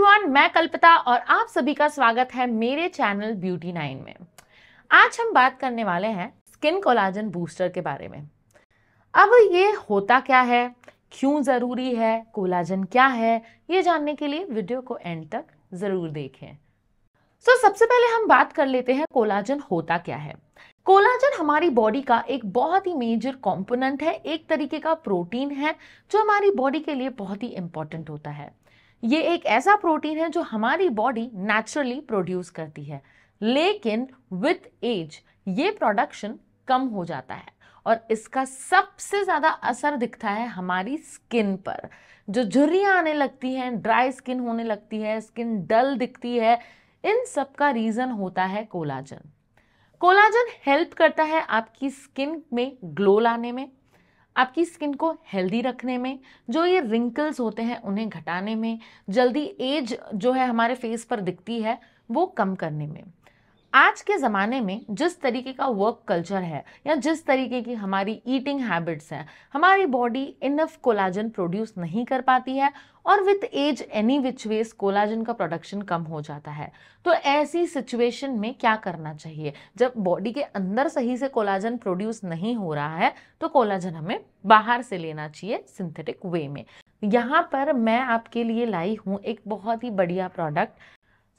everyone मैं कल्पता और आप सभी का स्वागत है मेरे चैनल ब्यूटी नाइन में आज हम बात करने वाले हैं स्किन कोलाजन बूस्टर के बारे में अब ये होता क्या है क्यों ज़रूरी है कोलाजन क्या है ये जानने के लिए वीडियो को एंड तक ज़रूर देखें सो so, सबसे पहले हम बात कर लेते हैं कोलाजन होता क्या है कोलाजन हमारी बॉडी का एक बहुत ही मेजर कंपोनेंट है एक तरीके का प्रोटीन है जो हमारी बॉडी के लिए बहुत ही इंपॉर्टेंट होता है ये एक ऐसा प्रोटीन है जो हमारी बॉडी नेचुरली प्रोड्यूस करती है लेकिन विथ एज ये प्रोडक्शन कम हो जाता है और इसका सबसे ज़्यादा असर दिखता है हमारी स्किन पर जो झुर्रियाँ आने लगती हैं ड्राई स्किन होने लगती है स्किन डल दिखती है इन सब का रीज़न होता है कोलाजन कोलाजन हेल्प करता है आपकी स्किन में ग्लो लाने में आपकी स्किन को हेल्दी रखने में जो ये रिंकल्स होते हैं उन्हें घटाने में जल्दी एज जो है हमारे फेस पर दिखती है वो कम करने में आज के ज़माने में जिस तरीके का वर्क कल्चर है या जिस तरीके की हमारी ईटिंग हैबिट्स हैं हमारी बॉडी इनफ कोलाजन प्रोड्यूस नहीं कर पाती है और with age any which ways collagen का प्रोडक्शन कम हो जाता है तो ऐसी सिचुएशन में क्या करना चाहिए जब बॉडी के अंदर सही से कोलाजन प्रोड्यूस नहीं हो रहा है तो कोलाजन हमें बाहर से लेना चाहिए सिंथेटिक वे में यहाँ पर मैं आपके लिए लाई हूँ एक बहुत ही बढ़िया प्रोडक्ट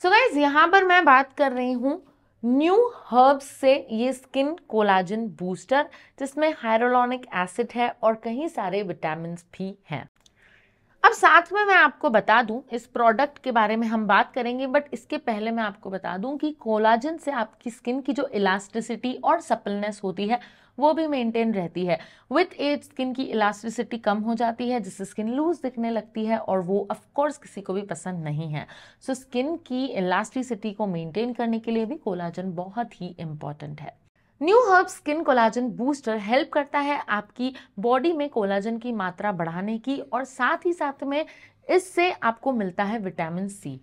सो so गाइज यहाँ पर मैं बात कर रही हूँ न्यू हर्ब्स से ये स्किन कोलाजन बूस्टर जिसमें हाइरोलॉनिक एसिड है और कई सारे विटामिन भी हैं अब साथ में मैं आपको बता दूं इस प्रोडक्ट के बारे में हम बात करेंगे बट इसके पहले मैं आपको बता दूं कि कोलाजन से आपकी स्किन की जो इलास्टिसिटी और सपलनेस होती है वो भी मेंटेन रहती है विथ एज स्किन की इलास्टिसिटी कम हो जाती है जिससे स्किन लूज दिखने लगती है और वो ऑफकोर्स किसी को भी पसंद नहीं है सो so, स्किन की इलास्टिसिटी को मेंटेन करने के लिए भी कोलाजन बहुत ही इंपॉर्टेंट है new herb skin collagen booster help करता है आपकी बॉडी में कोलाजन की मात्रा बढ़ाने की और साथ ही साथ में इससे आपको मिलता है विटामिन सी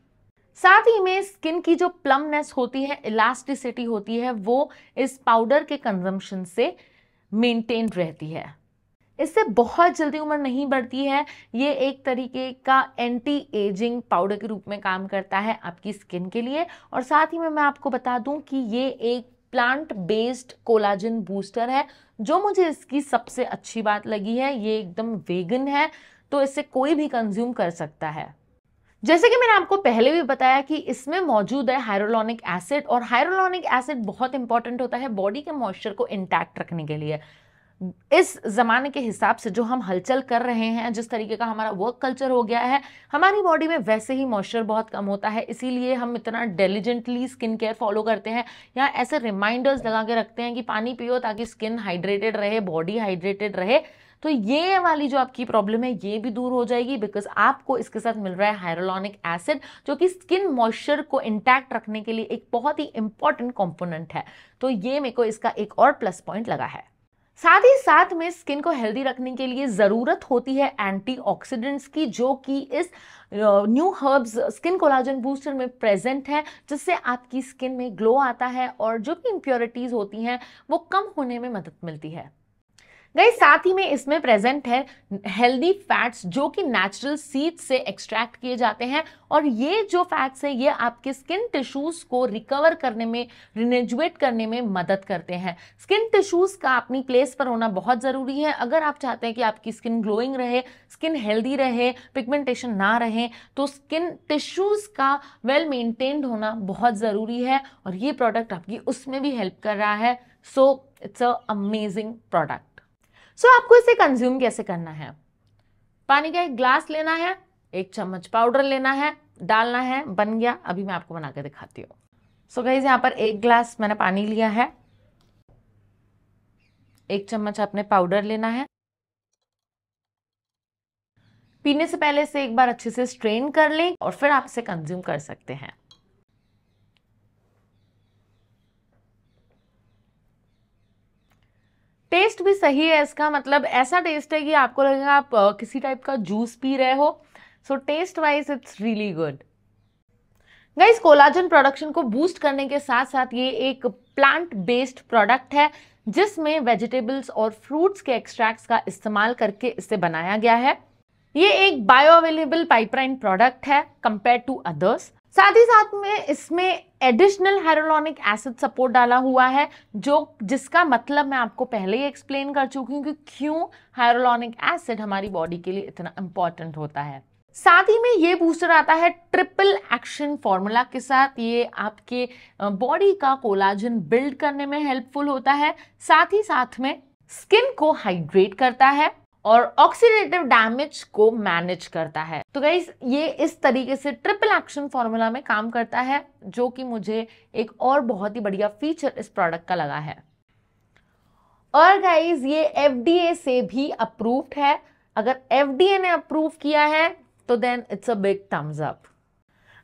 साथ ही में स्किन की जो प्लमनेस होती है इलास्टिसिटी होती है वो इस पाउडर के कंजम्पशन से मेंटेन रहती है इससे बहुत जल्दी उम्र नहीं बढ़ती है ये एक तरीके का एंटी एजिंग पाउडर के रूप में काम करता है आपकी स्किन के लिए और साथ ही में मैं आपको बता दूं कि ये एक प्लांट बेस्ड कोलाजिन बूस्टर है जो मुझे इसकी सबसे अच्छी बात लगी है ये एकदम वेगन है तो इसे कोई भी कंज्यूम कर सकता है जैसे कि मैंने आपको पहले भी बताया कि इसमें मौजूद है हाइरोलॉनिक एसिड और हाइरोलॉनिक एसिड बहुत इंपॉर्टेंट होता है बॉडी के मॉइस्चर को इंटैक्ट रखने के लिए इस ज़माने के हिसाब से जो हम हलचल कर रहे हैं जिस तरीके का हमारा वर्क कल्चर हो गया है हमारी बॉडी में वैसे ही मॉइस्चर बहुत कम होता है इसीलिए हम इतना डेलीजेंटली स्किन केयर फॉलो करते हैं या ऐसे रिमाइंडर्स लगा के रखते हैं कि पानी पियो ताकि स्किन हाइड्रेटेड रहे बॉडी हाइड्रेटेड रहे तो ये वाली जो आपकी प्रॉब्लम है ये भी दूर हो जाएगी बिकॉज आपको इसके साथ मिल रहा है हाइरोलॉनिक एसिड जो कि स्किन मॉइस्चर को इंटैक्ट रखने के लिए एक बहुत ही इंपॉर्टेंट कॉम्पोनेंट है तो ये मेरे को इसका एक और प्लस पॉइंट लगा है साथ ही साथ में स्किन को हेल्दी रखने के लिए ज़रूरत होती है एंटीऑक्सीडेंट्स की जो कि इस new herbs skin collagen booster में प्रेजेंट है जिससे आपकी स्किन में ग्लो आता है और जो कि इम्प्योरिटीज़ होती हैं वो कम होने में मदद मिलती है गई साथ ही में इसमें प्रेजेंट है हेल्दी फैट्स जो कि नेचुरल सीड से एक्सट्रैक्ट किए जाते हैं और ये जो फैट्स हैं ये आपके स्किन टिश्यूज़ को रिकवर करने में रिनेजुएट करने में मदद करते हैं स्किन टिश्यूज़ का अपनी प्लेस पर होना बहुत ज़रूरी है अगर आप चाहते हैं कि आपकी स्किन ग्लोइंग रहे स्किन हेल्दी रहे पिगमेंटेशन ना रहे तो स्किन टिश्यूज़ का वेल well मेंटेन्ड होना बहुत ज़रूरी है और ये प्रोडक्ट आपकी उसमें भी हेल्प कर रहा है so it's a amazing product so आपको इसे कंज्यूम कैसे करना है पानी का एक ग्लास लेना है एक चम्मच पाउडर लेना है डालना है बन गया अभी मैं आपको बनाकर दिखाती हूँ सो गई यहाँ पर एक ग्लास मैंने पानी लिया है एक चम्मच आपने पाउडर लेना है पीने से पहले इसे एक बार अच्छे से स्ट्रेन कर लें और फिर आप इसे कंज्यूम कर सकते हैं टेस्ट भी सही है इसका मतलब ऐसा टेस्ट है कि आपको लगेगा आप किसी टाइप का जूस पी रहे हो so taste wise it's really good guys collagen production को बूस्ट करने के साथ साथ ये एक प्लांट बेस्ड प्रोडक्ट है जिसमें वेजिटेबल्स और फ्रूट्स के एक्सट्रैक्ट्स का इस्तेमाल करके इसे बनाया गया है ये एक बायो अवेलेबल पाइपलाइन प्रोडक्ट है कंपेयर टू अदर्स साथ ही साथ में इसमें एडिशनल हाइरोलॉनिक एसिड सपोर्ट डाला हुआ है जो जिसका मतलब मैं आपको पहले ही एक्सप्लेन कर चुकी हूँ कि क्यों हाइरोलॉनिक एसिड हमारी बॉडी के लिए इतना इम्पॉर्टेंट होता है साथ ही में ये बूस्टर आता है ट्रिपल एक्शन फॉर्मूला के साथ ये आपके बॉडी का कोलाजन बिल्ड करने में हेल्पफुल होता है साथ ही साथ में स्किन को हाइड्रेट करता है और ऑक्सीडेटिव डैमेज को मैनेज करता है तो गाइज ये इस तरीके से ट्रिपल एक्शन फॉर्मूला में काम करता है जो कि मुझे एक और बहुत ही बढ़िया फीचर इस प्रोडक्ट का लगा है और गाइज ये एफ से भी अप्रूव्ड है अगर एफ ने अप्रूव किया है तो then it's a big thumbs up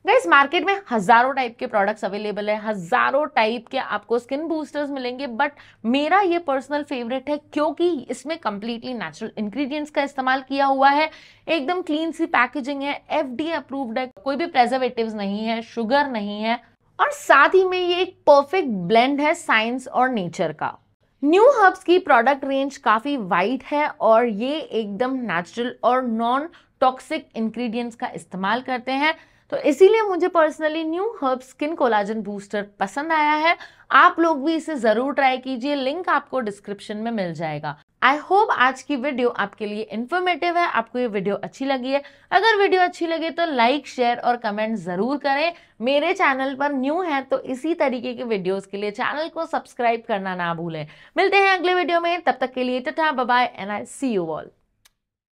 guys market में हज़ारों टाइप के प्रोडक्ट्स अवेलेबल है हज़ारों टाइप के आपको स्किन बूस्टर्स मिलेंगे बट मेरा ये पर्सनल फेवरेट है क्योंकि इसमें कंप्लीटली नेचुरल इंग्रेडिएंट्स का इस्तेमाल किया हुआ है एकदम क्लीन सी पैकेजिंग है एफ अप्रूव्ड है कोई भी प्रेजर्वेटिव नहीं है शुगर नहीं है और साथ ही में ये एक परफेक्ट ब्लेंड है साइंस और नेचर का न्यू हर्ब्स की प्रोडक्ट रेंज काफ़ी वाइड है और ये एकदम नेचुरल और नॉन टॉक्सिक इंग्रेडिएंट्स का इस्तेमाल करते हैं तो इसीलिए मुझे personally new herb skin collagen booster पसंद आया है आप लोग भी इसे ज़रूर ट्राई कीजिए लिंक आपको डिस्क्रिप्शन में मिल जाएगा आई होप आज की वीडियो आपके लिए इन्फॉर्मेटिव है आपको ये वीडियो अच्छी लगी है अगर वीडियो अच्छी लगे तो लाइक शेयर और कमेंट ज़रूर करें मेरे चैनल पर न्यू है तो इसी तरीके के वीडियोस के लिए चैनल को सब्सक्राइब करना ना भूलें मिलते हैं अगले वीडियो में तब तक के लिए tata bye and I see you all